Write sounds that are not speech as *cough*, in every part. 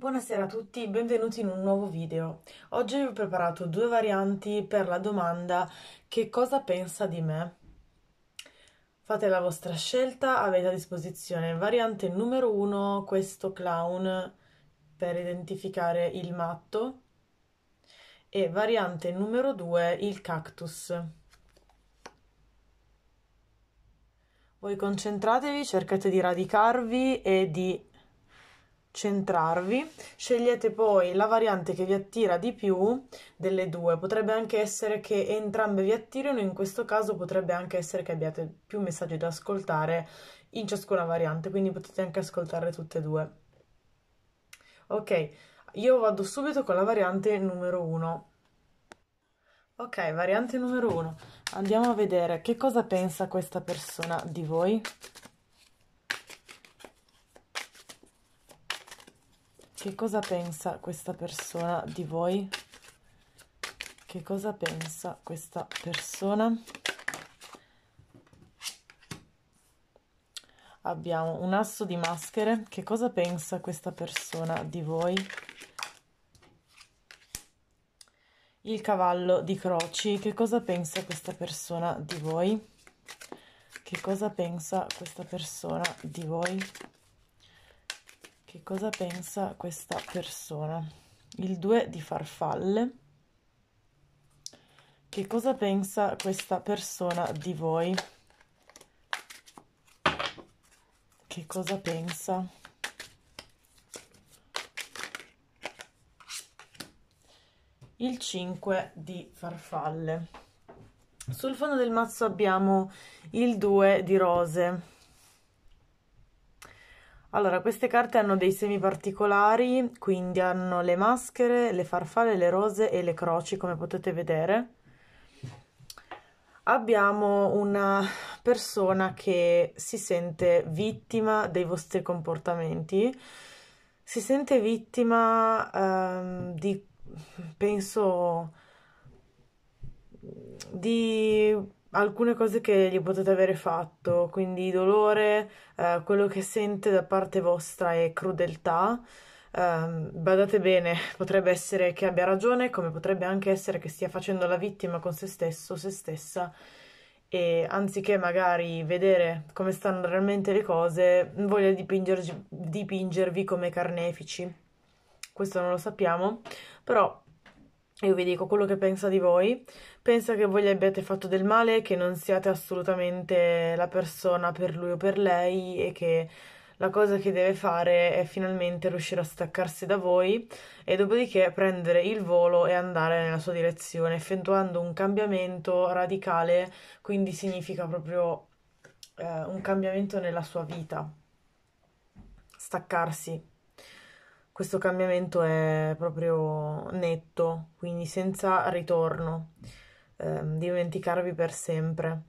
Buonasera a tutti, benvenuti in un nuovo video. Oggi vi ho preparato due varianti per la domanda che cosa pensa di me? Fate la vostra scelta, avete a disposizione variante numero 1, questo clown per identificare il matto e variante numero 2, il cactus. Voi concentratevi, cercate di radicarvi e di centrarvi, scegliete poi la variante che vi attira di più delle due, potrebbe anche essere che entrambe vi attirino, in questo caso potrebbe anche essere che abbiate più messaggi da ascoltare in ciascuna variante, quindi potete anche ascoltare tutte e due. Ok, io vado subito con la variante numero 1. Ok, variante numero 1. Andiamo a vedere che cosa pensa questa persona di voi. Che cosa pensa questa persona di voi? Che cosa pensa questa persona? Abbiamo un asso di maschere. Che cosa pensa questa persona di voi? Il cavallo di croci. Che cosa pensa questa persona di voi? Che cosa pensa questa persona di voi? che cosa pensa questa persona. Il 2 di farfalle. Che cosa pensa questa persona di voi? Che cosa pensa? Il 5 di farfalle. Sul fondo del mazzo abbiamo il 2 di rose allora, queste carte hanno dei semi particolari, quindi hanno le maschere, le farfalle, le rose e le croci, come potete vedere. Abbiamo una persona che si sente vittima dei vostri comportamenti, si sente vittima ehm, di, penso, di alcune cose che gli potete avere fatto, quindi dolore, eh, quello che sente da parte vostra è crudeltà. Um, badate bene, *laughs* potrebbe essere che abbia ragione, come potrebbe anche essere che stia facendo la vittima con se stesso, se stessa, e anziché magari vedere come stanno realmente le cose, voglia dipingervi, dipingervi come carnefici. Questo non lo sappiamo, però io vi dico quello che pensa di voi, pensa che voi gli abbiate fatto del male, che non siate assolutamente la persona per lui o per lei e che la cosa che deve fare è finalmente riuscire a staccarsi da voi e dopodiché prendere il volo e andare nella sua direzione, effettuando un cambiamento radicale, quindi significa proprio eh, un cambiamento nella sua vita, staccarsi questo cambiamento è proprio netto, quindi senza ritorno, eh, dimenticarvi per sempre.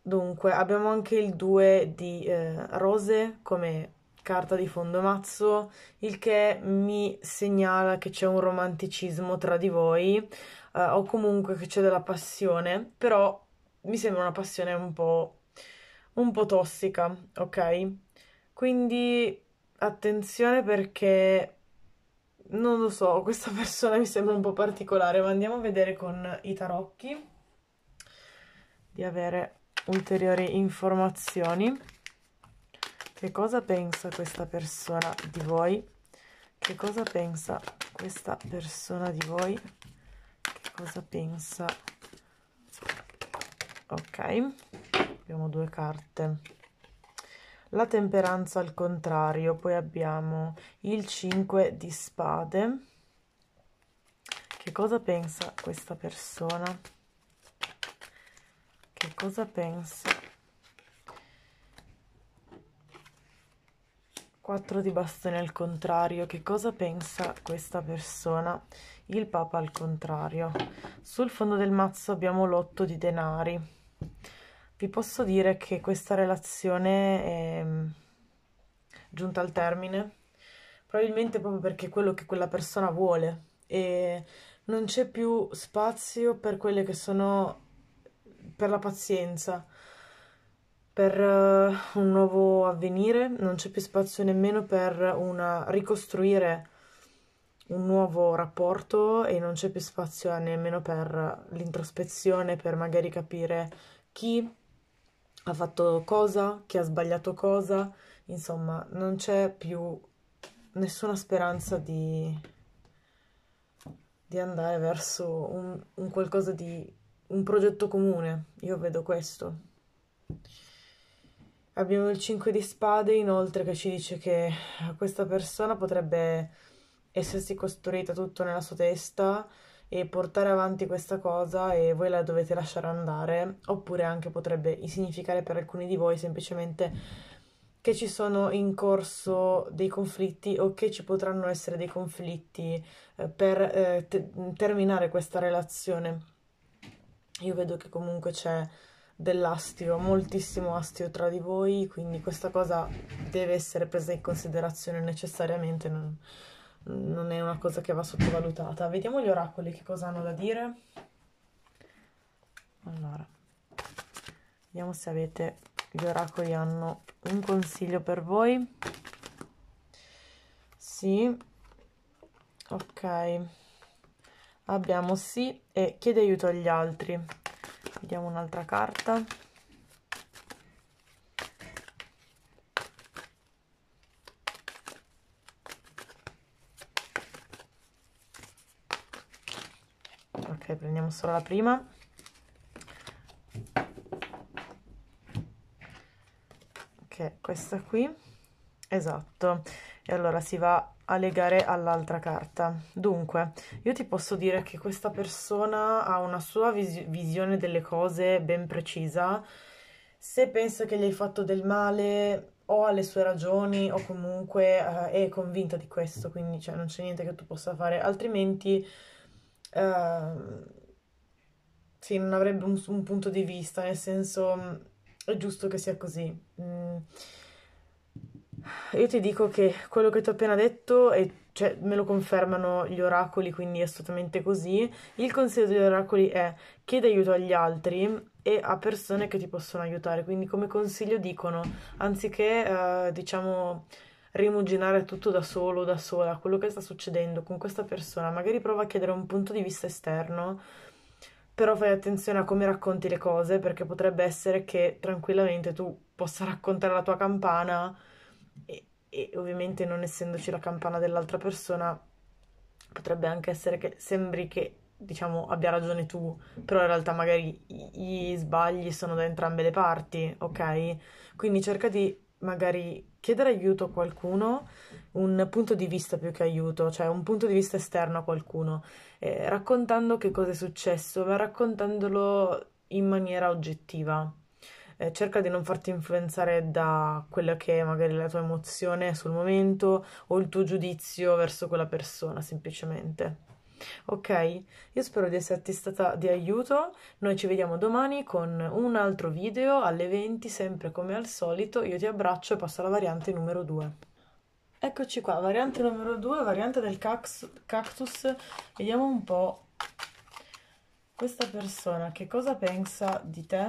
Dunque, abbiamo anche il 2 di eh, rose come carta di fondo mazzo, il che mi segnala che c'è un romanticismo tra di voi, eh, o comunque che c'è della passione, però mi sembra una passione un po', un po tossica, ok? Quindi Attenzione perché non lo so, *laughs* questa persona mi sembra un po' particolare, ma andiamo a vedere con i tarocchi di avere ulteriori informazioni. Che cosa pensa questa persona di voi? Che cosa pensa questa persona di voi? Che cosa pensa? Ok, abbiamo due carte la temperanza al contrario, poi abbiamo il 5 di spade. Che cosa pensa questa persona? Che cosa pensa? 4 di bastone al contrario, che cosa pensa questa persona? Il papa al contrario. Sul fondo del mazzo abbiamo l'otto di denari vi posso dire che questa relazione è mm, giunta al termine, probabilmente proprio perché è quello che quella persona vuole e non c'è più spazio per quelle che sono per la pazienza, per eh, un nuovo avvenire, non c'è più spazio nemmeno per una ricostruire un nuovo rapporto e non c'è più spazio nemmeno per l'introspezione, per magari capire chi ha fatto cosa, chi ha sbagliato cosa, insomma, non c'è più nessuna speranza di, di andare verso un, un qualcosa di un progetto comune. Io vedo questo. Abbiamo il 5 di spade inoltre che ci dice che questa persona potrebbe essersi costruita tutto nella sua testa e portare avanti questa cosa e voi la dovete lasciare andare, oppure anche potrebbe significare per alcuni di voi semplicemente che ci sono in corso dei conflitti o che ci potranno essere dei conflitti eh, per eh, te- terminare questa relazione. Io vedo che comunque c'è dell'astio, moltissimo astio tra di voi, quindi questa cosa deve essere presa in considerazione necessariamente. Non non è una cosa che va sottovalutata. Vediamo gli oracoli che cosa hanno da dire. Allora, vediamo se avete gli oracoli hanno un consiglio per voi. Sì. Ok. Abbiamo sì e chiede aiuto agli altri. Vediamo un'altra carta. prendiamo solo la prima che è questa qui esatto e allora si va a legare all'altra carta dunque io ti posso dire che questa persona ha una sua vis visione delle cose ben precisa se pensa che gli hai fatto del male o ha le sue ragioni o comunque uh, è convinta di questo, quindi cioè, non c'è niente che tu possa fare, altrimenti uh, sì, non avrebbe un, un, punto di vista, nel senso mm, è giusto che sia così. Mm. Io ti dico che quello che ti ho appena detto è, cioè, me lo confermano gli oracoli, quindi è assolutamente così. Il consiglio degli oracoli è chiedi aiuto agli altri e a persone che ti possono aiutare. Quindi come consiglio dicono, anziché eh, diciamo rimuginare tutto da solo, da sola, quello che sta succedendo con questa persona, magari prova a chiedere un punto di vista esterno però fai attenzione a come racconti le cose perché potrebbe essere che tranquillamente tu possa raccontare la tua campana e, e ovviamente non essendoci la campana dell'altra persona potrebbe anche essere che sembri che diciamo abbia ragione tu però in realtà magari gli sbagli sono da entrambe le parti ok quindi cerca di magari chiedere aiuto a qualcuno, un punto di vista più che aiuto, cioè un punto di vista esterno a qualcuno, eh, raccontando che cosa è successo, ma raccontandolo in maniera oggettiva. Eh, cerca di non farti influenzare da quella che è magari la tua emozione sul momento o il tuo giudizio verso quella persona, semplicemente ok? Io spero di esserti stata di aiuto, noi ci vediamo domani con un altro video alle 20, sempre come al solito, io ti abbraccio e passo alla variante numero 2. Eccoci qua, variante numero 2, variante del cactus, vediamo un po' questa persona che cosa pensa di te.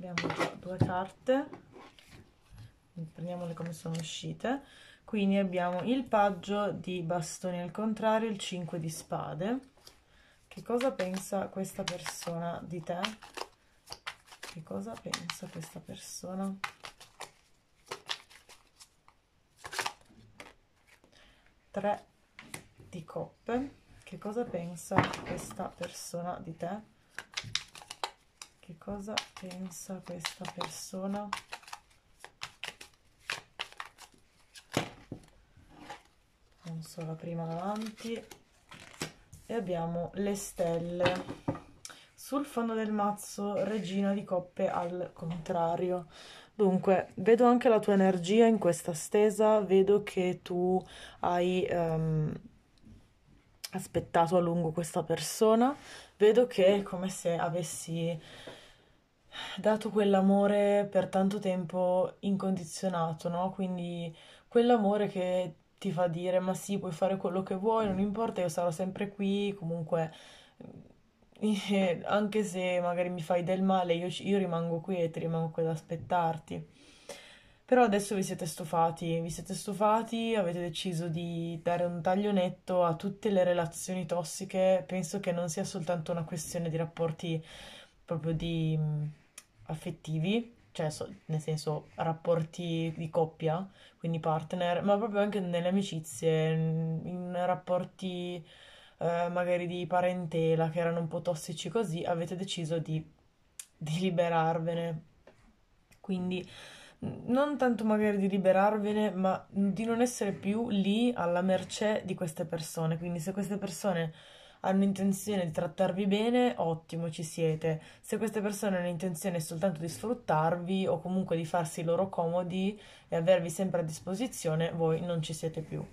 Abbiamo già due carte, prendiamole come sono uscite quindi abbiamo il paggio di bastoni al contrario il 5 di spade che cosa pensa questa persona di te che cosa pensa questa persona Tre di coppe che cosa pensa questa persona di te che cosa pensa questa persona penso la prima davanti e abbiamo le stelle sul fondo del mazzo regina di coppe al contrario dunque vedo anche la tua energia in questa stesa vedo che tu hai um, aspettato a lungo questa persona vedo che è come se avessi dato quell'amore per tanto tempo incondizionato no quindi quell'amore che ti fa dire ma sì, puoi fare quello che vuoi, non mm. importa, io sarò sempre qui, comunque mm, *laughs* anche se magari mi fai del male, io, io rimango qui e ti rimango qui ad aspettarti. Però adesso vi siete stufati, vi siete stufati, avete deciso di dare un taglio netto a tutte le relazioni tossiche. Penso che non sia soltanto una questione di rapporti proprio di mm, affettivi, cioè so, nel senso rapporti di coppia, quindi partner, ma proprio anche nelle amicizie, in rapporti eh, magari di parentela che erano un po' tossici così, avete deciso di, di liberarvene. Quindi non tanto magari di liberarvene, ma di non essere più lì alla mercé di queste persone. Quindi se queste persone hanno intenzione di trattarvi bene, ottimo, ci siete. Se queste persone hanno intenzione soltanto di sfruttarvi o comunque di farsi loro comodi e avervi sempre a disposizione, voi non ci siete più.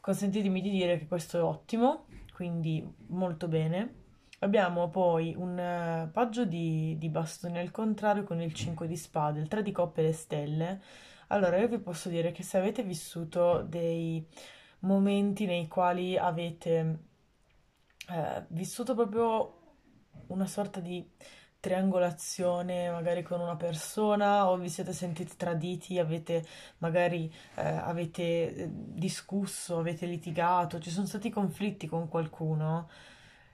Consentitemi di dire che questo è ottimo, quindi molto bene. Abbiamo poi un eh, paggio di, di bastoni al contrario con il 5 di spade, il 3 di coppe e le stelle. Allora, io vi posso dire che se avete vissuto dei momenti nei quali avete cioè, vissuto proprio una sorta di triangolazione magari con una persona o vi siete sentiti traditi, avete magari eh, avete eh, discusso, avete litigato, ci sono stati conflitti con qualcuno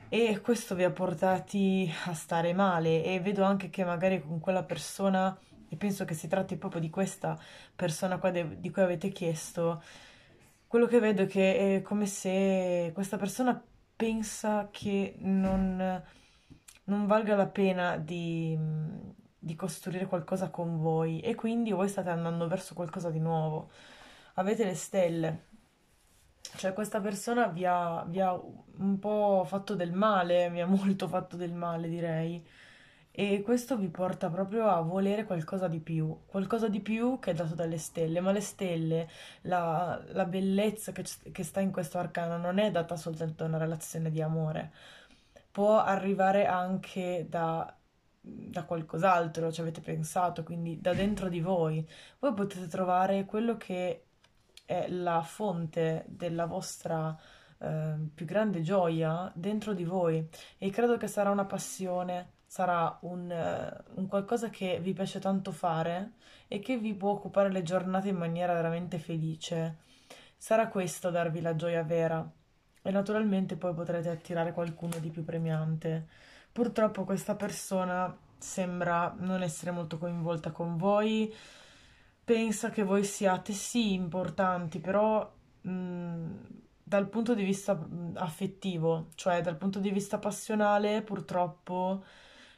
e questo vi ha portati a stare male e vedo anche che magari con quella persona e penso che si tratti proprio di questa persona qua de- di cui avete chiesto quello che vedo è che è come se questa persona pensa che non, non valga la pena di, di costruire qualcosa con voi e quindi voi state andando verso qualcosa di nuovo. Avete le stelle, cioè questa persona vi ha, vi ha un po' fatto del male, vi ha molto fatto del male direi e questo vi porta proprio a volere qualcosa di più, qualcosa di più che è dato dalle stelle, ma le stelle, la, la bellezza che, che sta in questo arcano non è data soltanto da una relazione di amore, può arrivare anche da da qualcos'altro, ci avete pensato, quindi da dentro di voi. Voi potete trovare quello che è la fonte della vostra eh, più grande gioia dentro di voi e credo che sarà una passione sarà un, eh, un, qualcosa che vi piace tanto fare e che vi può occupare le giornate in maniera veramente felice. Sarà questo a darvi la gioia vera e naturalmente poi potrete attirare qualcuno di più premiante. Purtroppo questa persona sembra non essere molto coinvolta con voi, pensa che voi siate sì importanti, però mh, mm, dal punto di vista mm, affettivo, cioè dal punto di vista passionale purtroppo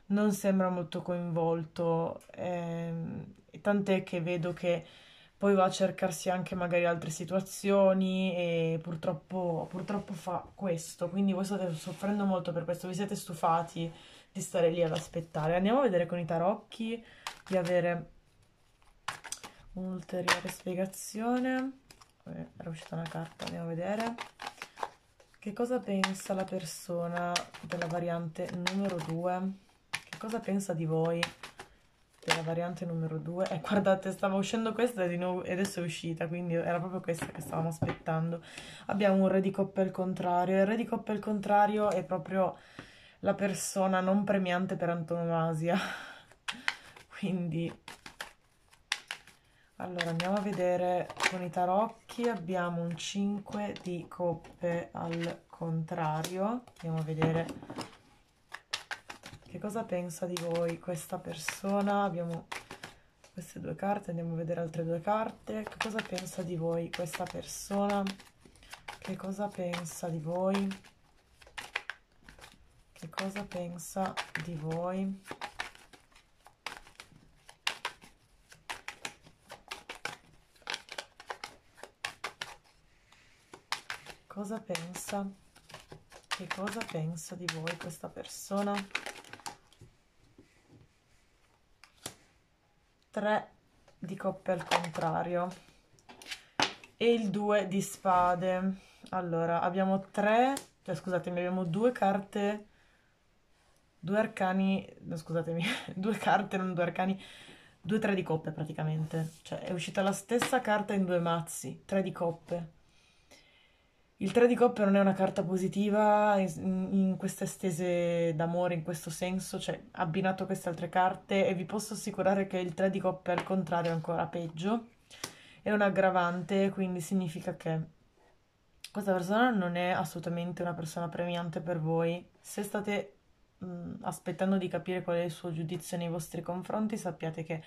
non sembra molto coinvolto, ehm, tant'è che vedo che poi va a cercarsi anche magari altre situazioni e purtroppo, purtroppo fa questo, quindi voi state soffrendo molto per questo, vi siete stufati di stare lì ad aspettare. Andiamo a vedere con i tarocchi di avere un'ulteriore spiegazione. Eh, era uscita una carta, andiamo a vedere. Che cosa pensa la persona della variante numero 2? cosa pensa di voi della variante numero 2? E eh, guardate, stava uscendo questa di nuovo, e adesso è uscita, quindi era proprio questa che stavamo aspettando. Abbiamo un re di coppe al contrario. Il re di coppe al contrario è proprio la persona non premiante per antonomasia. *laughs* quindi... Allora, andiamo a vedere con i tarocchi. Abbiamo un 5 di coppe al contrario. Andiamo a vedere che cosa pensa di voi questa persona? Abbiamo queste due carte, andiamo a vedere altre due carte. Che cosa pensa di voi questa persona? Che cosa pensa di voi? Che cosa pensa di voi? Cosa pensa? Che cosa pensa di voi questa persona? 3 di coppe al contrario e il 2 di spade. Allora, abbiamo 3, cioè scusatemi, abbiamo due carte, due arcani, no, scusatemi, *laughs* due carte, non due arcani, due 3 di coppe praticamente. Cioè è uscita la stessa carta in due mazzi, 3 di coppe. Il 3 di coppe non è una carta positiva in, queste stese d'amore, in questo senso, cioè abbinato a queste altre carte e vi posso assicurare che il 3 di coppe al contrario è ancora peggio. È un aggravante, quindi significa che questa persona non è assolutamente una persona premiante per voi. Se state mh, mm, aspettando di capire qual è il suo giudizio nei vostri confronti, sappiate che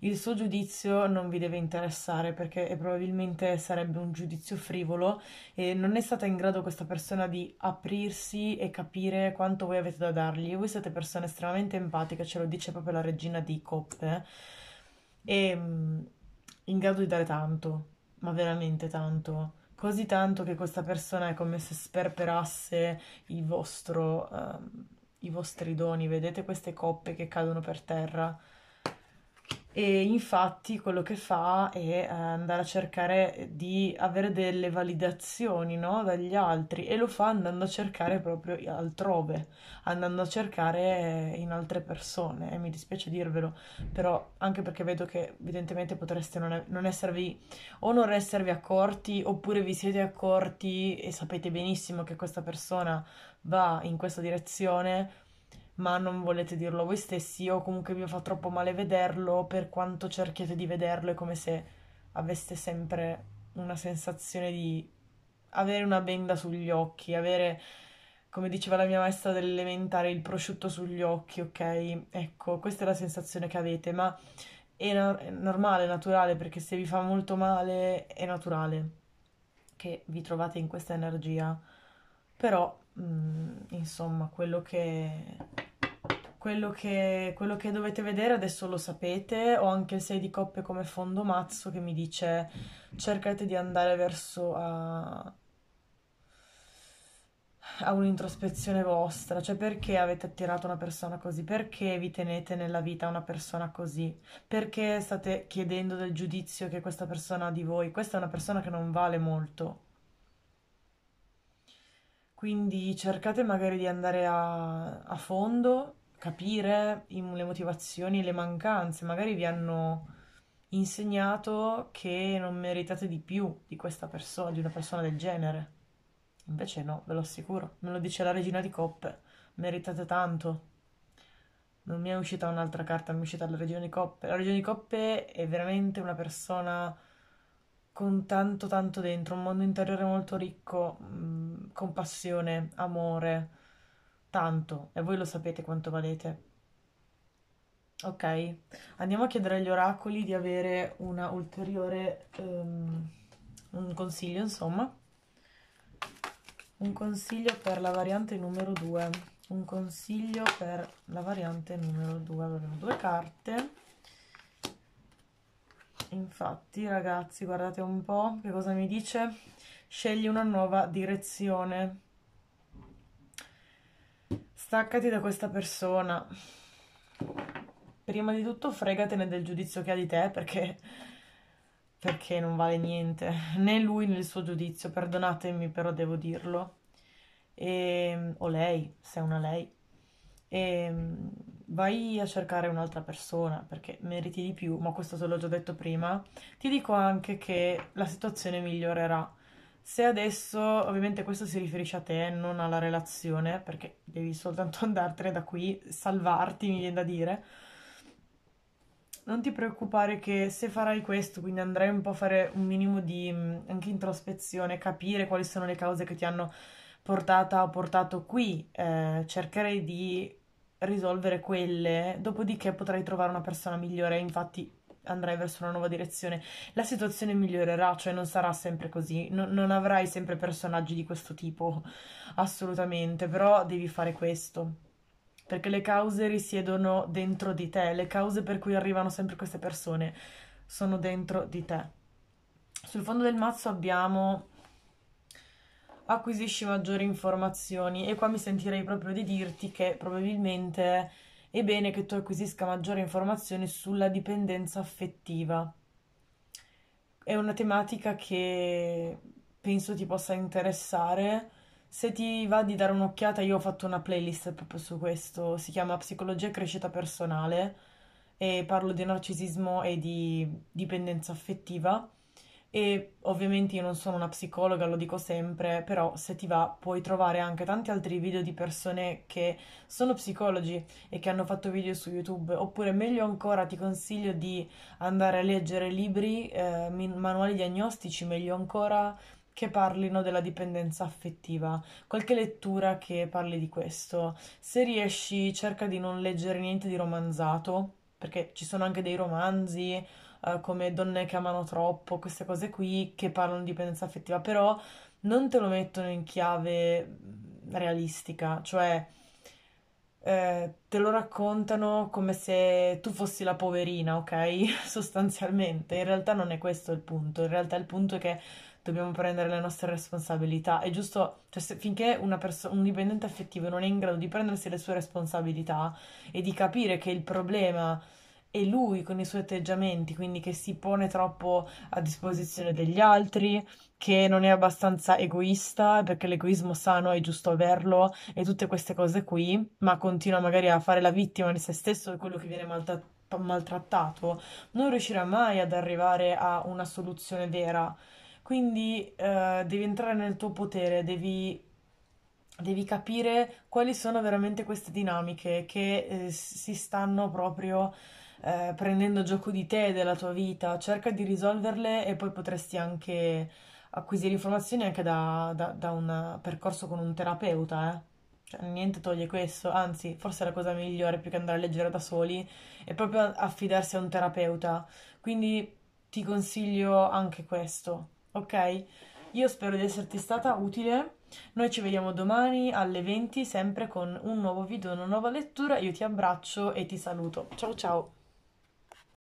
il suo giudizio non vi deve interessare perché probabilmente sarebbe un giudizio frivolo e non è stata in grado questa persona di aprirsi e capire quanto voi avete da dargli. Voi siete persone estremamente empatiche, ce lo dice proprio la regina di coppe eh. e mm, in grado di dare tanto, ma veramente tanto così tanto che questa persona è come se sperperasse vostro, um, i vostri doni. Vedete queste coppe che cadono per terra? e infatti quello che fa è eh, andare a cercare di avere delle validazioni no? dagli altri e lo fa andando a cercare proprio altrove, andando a cercare in altre persone e eh, mi dispiace dirvelo, però anche perché vedo che evidentemente potreste non, non esservi o non esservi accorti oppure vi siete accorti e sapete benissimo che questa persona va in questa direzione ma non volete dirlo voi stessi o comunque vi fa troppo male vederlo per quanto cerchiate di vederlo è come se aveste sempre una sensazione di avere una benda sugli occhi, avere come diceva la mia maestra dell'elementare, il prosciutto sugli occhi, ok? Ecco, questa è la sensazione che avete, ma è, no- è, normale, naturale, perché se vi fa molto male è naturale che vi trovate in questa energia. Però, mh, mm, insomma, quello che quello che, quello che dovete vedere adesso lo sapete, ho anche il 6 di coppe come fondo mazzo che mi dice cercate di andare verso a, a un'introspezione vostra, cioè perché avete attirato una persona così, perché vi tenete nella vita una persona così, perché state chiedendo del giudizio che questa persona ha di voi, questa è una persona che non vale molto. Quindi cercate magari di andare a, a fondo capire in, le motivazioni e le mancanze, magari vi hanno insegnato che non meritate di più di questa persona, di una persona del genere. Invece no, ve lo assicuro, me lo dice la regina di coppe, meritate tanto. Non mi è uscita un'altra carta, mi è uscita la regina di coppe. La regina di coppe è veramente una persona con tanto tanto dentro, un mondo interiore molto ricco, mh, mm, compassione, amore, tanto e voi lo sapete quanto valete. Ok, andiamo a chiedere agli oracoli di avere un ulteriore, um, un consiglio insomma. Un consiglio per la variante numero 2. Un consiglio per la variante numero 2. Abbiamo due carte. Infatti, ragazzi, guardate un po' che cosa mi dice. Scegli una nuova direzione Staccati da questa persona. Prima di tutto fregatene del giudizio che ha di te perché, perché non vale niente, né lui né il suo giudizio, perdonatemi però devo dirlo. E, ehm, o lei, se è una lei. E, ehm, vai a cercare un'altra persona perché meriti di più, ma questo te l'ho già detto prima. Ti dico anche che la situazione migliorerà se adesso, ovviamente questo si riferisce a te, non alla relazione, perché devi soltanto *laughs* andartene da qui, salvarti, mi viene da dire. Non ti preoccupare che se farai questo, quindi andrai un po' a fare un minimo di anche introspezione, capire quali sono le cause che ti hanno portata o portato qui, eh, cercherei di risolvere quelle, dopodiché potrai trovare una persona migliore, infatti andrai verso una nuova direzione, la situazione migliorerà, cioè non sarà sempre così, no, non avrai sempre personaggi di questo tipo, assolutamente, però devi fare questo. Perché le cause risiedono dentro di te, le cause per cui arrivano sempre queste persone sono dentro di te. Sul fondo del mazzo abbiamo acquisisci maggiori informazioni e qua mi sentirei proprio di dirti che probabilmente è bene che tu acquisisca maggiori informazioni sulla dipendenza affettiva. È una tematica che penso ti possa interessare. Se ti va di dare un'occhiata, io ho fatto una playlist proprio su questo, si chiama Psicologia e crescita personale e parlo di narcisismo e di dipendenza affettiva e ovviamente io non sono una psicologa, lo dico sempre, però se ti va puoi trovare anche tanti altri video di persone che sono psicologi e che hanno fatto video su YouTube, oppure meglio ancora ti consiglio di andare a leggere libri, eh, manuali diagnostici, meglio ancora che parlino della dipendenza affettiva, qualche lettura che parli di questo. Se riesci cerca di non leggere niente di romanzato, perché ci sono anche dei romanzi eh, come donne che amano troppo, queste cose qui che parlano di dipendenza affettiva, però non te lo mettono in chiave mm, realistica, cioè eh, te lo raccontano come se tu fossi la poverina, ok? *laughs* Sostanzialmente, in realtà non è questo il punto, in realtà il punto è che dobbiamo prendere le nostre responsabilità. È giusto, cioè, se, finché perso- un dipendente affettivo non è in grado di prendersi le sue responsabilità e di capire che il problema e lui con i suoi atteggiamenti, quindi che si pone troppo a disposizione degli altri, che non è abbastanza egoista, perché l'egoismo sano è giusto averlo e tutte queste cose qui, ma continua magari a fare la vittima di se stesso e quello che viene maltrattato maltrattato, non riuscirà mai ad arrivare a una soluzione vera. Quindi eh, devi entrare nel tuo potere, devi devi capire quali sono veramente queste dinamiche che eh, si stanno proprio eh, prendendo gioco di te e della tua vita, cerca di risolverle e poi potresti anche acquisire informazioni anche da, da, da un percorso con un terapeuta, eh. Cioè, niente toglie questo, anzi, forse la cosa migliore più che andare a leggere da soli è proprio affidarsi a un terapeuta. Quindi ti consiglio anche questo, ok? Io spero di esserti stata utile. Noi ci vediamo domani alle 20 sempre con un nuovo video, una nuova lettura. Io ti abbraccio e ti saluto. Ciao ciao!